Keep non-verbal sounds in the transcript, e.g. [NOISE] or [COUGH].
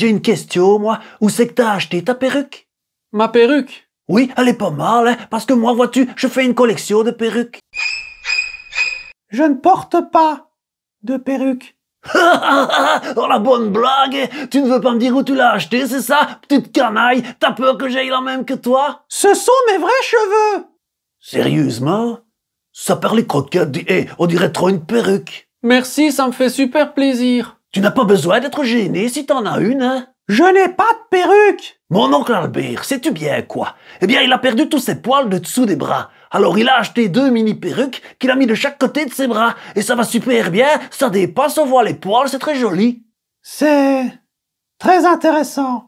J'ai une question, moi. Où c'est que t'as acheté ta perruque Ma perruque Oui, elle est pas mal, hein, parce que moi, vois-tu, je fais une collection de perruques. Je ne porte pas de perruque. [LAUGHS] oh la bonne blague hein. Tu ne veux pas me dire où tu l'as acheté, c'est ça Petite canaille, t'as peur que j'aille la même que toi Ce sont mes vrais cheveux Sérieusement Ça parle les croquettes, eh, on dirait trop une perruque. Merci, ça me fait super plaisir. Tu n'as pas besoin d'être gêné si t'en as une, hein Je n'ai pas de perruque Mon oncle Albert, sais-tu bien quoi Eh bien, il a perdu tous ses poils de dessous des bras. Alors il a acheté deux mini perruques qu'il a mis de chaque côté de ses bras. Et ça va super bien, ça dépasse, au voile les poils, c'est très joli. C'est très intéressant.